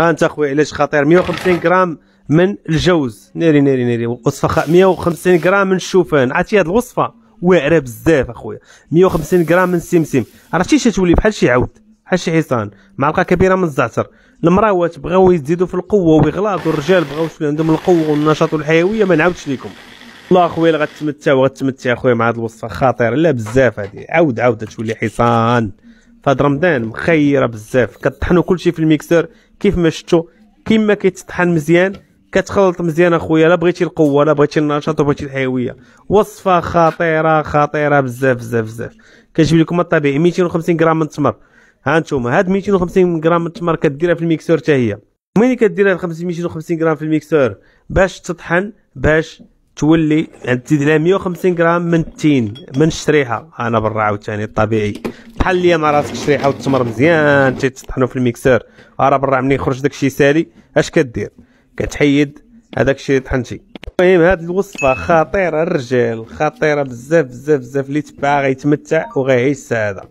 انت اخويا علاج خطير 150 غرام من الجوز ناري ناري ناري وصفه 150 غرام من الشوفان عرفتي هاد الوصفه واعره بزاف اخويا 150 غرام من السمسم عرفتي تولي بحال شي عود بحال شي حصان معلقه كبيره من الزعتر المراوات بغاو يزيدوا في القوه ويغلاطوا الرجال بغاو شويه عندهم القوه والنشاط والحيويه ما نعاودش لكم والله اخويا اللي غتمتع وغتمتع اخويا مع هاد الوصفه خطيره لا بزاف هادي عاود عاود تولي حصان فهاد رمضان مخيره بزاف كطحنوا كلشي في الميكسور كيف ما شفتوا كيما كيتطحن مزيان كتخلط مزيان اخويا لا بغيتي القوه لا بغيتي النشاط وبغيتي الحيويه وصفه خطيره خطيره بزاف بزاف بزاف كنجيب لكم الطبيعي 250 غرام من التمر ها انتم هاد 250 غرام من التمر كديرها في الميكسور حتى هي ملي كديرها 250 غرام في الميكسور باش تطحن باش تولي تزيد لها 150 غرام من التين من الشريحه انا برا عاوتاني الطبيعي بحال ليا مع راسك شريحه حاول التمر مزيان تيطحنو في الميكسور آه، راه برا ملي يخرج داكشي سالي اش كدير كتحيد هذاك الشيء طحنتي المهم هاد الوصفه خطيره الرجال خطيره بزاف بزاف بزاف اللي تبعها غيتمتع وغيعيش سعاده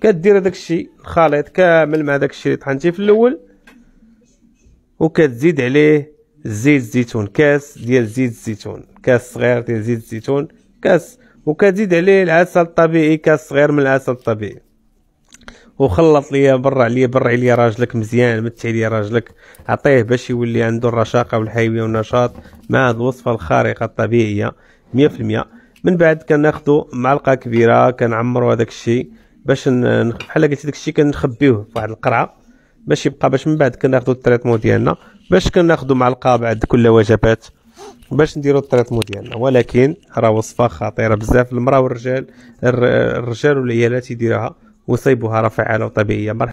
كدير هذاك الشيء الخليط كامل مع داك الشيء اللي طحنتي في الاول وكتزيد عليه زيت الزيتون كاس ديال زيت الزيتون كاس صغير ديال زيت الزيتون كاس وكتزيد عليه العسل الطبيعي كاس صغير من العسل الطبيعي وخلط ليا برع ليا برع ليا راجلك مزيان متعي ليا راجلك عطيه باش يولي عنده الرشاقه والحيويه والنشاط مع هاد الوصفه الخارقه الطبيعيه 100% من بعد كناخدو معلقه كبيره كنعمرو هذاك الشيء باش بحال قلت داك الشيء كنخبيوه في واحد القرعه باش يبقى باش من بعد كناخدو التريتمون ديالنا باش كناخدو معلقه بعد كل وجبات باش نديرو التريتمون ديالنا ولكن راه وصفه خطيره بزاف المراه والرجال الرجال والعيالات يديروها وصيبوها راه فعاله وطبيعيه